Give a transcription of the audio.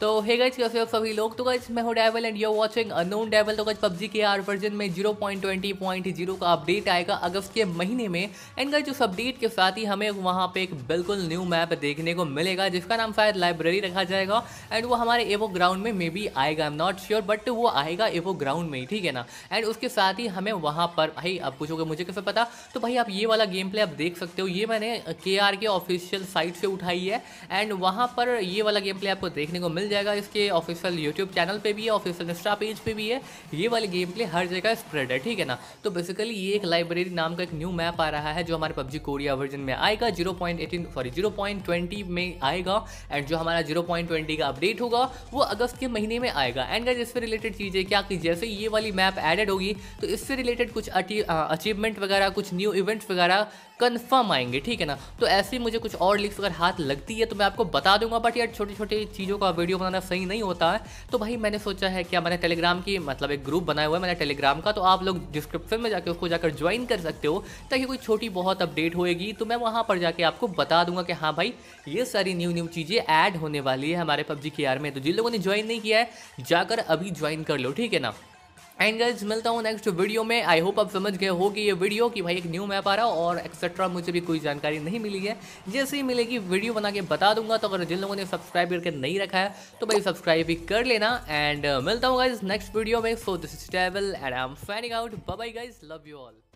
तो hey guys कैसे हो सभी लोग तो गाइज मैं हूँ devil and you're watching unknown devil तो गाइज पबजी के आर वर्जन में 0.20.0 का अपडेट आएगा अगस्त के महीने में एंड गाइज उस अपडेट के साथ ही हमें वहाँ पे एक बिल्कुल न्यू मैप देखने को मिलेगा जिसका नाम शायद लाइब्रेरी रखा जाएगा एंड वो हमारे एवो ग्राउंड में मे बी आएगा I am not sure but वो आएगा एवो ग्राउंड में ही ठीक है ना एंड उसके साथ ही हमें वहाँ पर भाई आप पूछोगे मुझे कैसे पता तो भाई आप ये वाला गेम प्ले आप देख सकते हो ये मैंने के आर के ऑफिशियल साइट से उठाई है एंड वहाँ पर ये वाला गेम प्ले आपको देखने को मिल जाएगा इसके ऑफिशियल यूट्यूब चैनल पे भी है ऑफिशियल इंस्टा पेज पे भी है ये वाले गेम प्ले हर जगह स्प्रेड है ठीक है ना तो बेसिकली ये एक लाइब्रेरी नाम का एक न्यू मैप आ रहा है जो हमारे पबजी कोरिया वर्जन में आएगा जीरो सॉरी जीरो में आएगा एंड जो हमारा जीरो का अपडेट होगा वो अगस्त के महीने में आएगा एंड गाइज इससे रिलेटेड चीज़ें क्या कि जैसे ये वाली मैप एडेड होगी तो इससे रिलेटेड कुछ अचीवमेंट वगैरह कुछ न्यू इवेंट्स वगैरह कन्फर्म आएंगे ठीक है ना तो ऐसे ही मुझे कुछ और लिख्स अगर हाथ लगती है तो मैं आपको बता दूंगा बट यार छोटी छोटी चीज़ों का वीडियो बनाना सही नहीं होता है तो भाई मैंने सोचा है क्या मैंने टेलीग्राम की मतलब एक ग्रुप बनाया हुआ है मैंने टेलीग्राम का तो आप लोग डिस्क्रिप्शन में जाकर उसको जाकर ज्वाइन कर सकते हो ताकि कोई छोटी बहुत अपडेट होएगी तो मैं वहाँ पर जाके आपको बता दूंगा कि हाँ भाई ये सारी न्यू न्यू चीज़ें ऐड होने वाली है हमारे पबजी के आर में तो जिन लोगों ने ज्वाइन नहीं किया है जाकर अभी ज्वाइन कर लो ठीक है ना एंड गाइज मिलता हूँ नेक्स्ट वीडियो में आई होप आप समझ गए हो कि ये वीडियो कि भाई एक न्यू मैप आ रहा है और एक्सेट्रा मुझे भी कोई जानकारी नहीं मिली है जैसे ही मिलेगी वीडियो बना के बता दूंगा तो अगर जिन लोगों ने सब्सक्राइब करके नहीं रखा है तो भाई सब्सक्राइब भी कर लेना एंड मिलता हूँ गाइज नेक्स्ट वीडियो में so this is travel and I am out bye guys love you all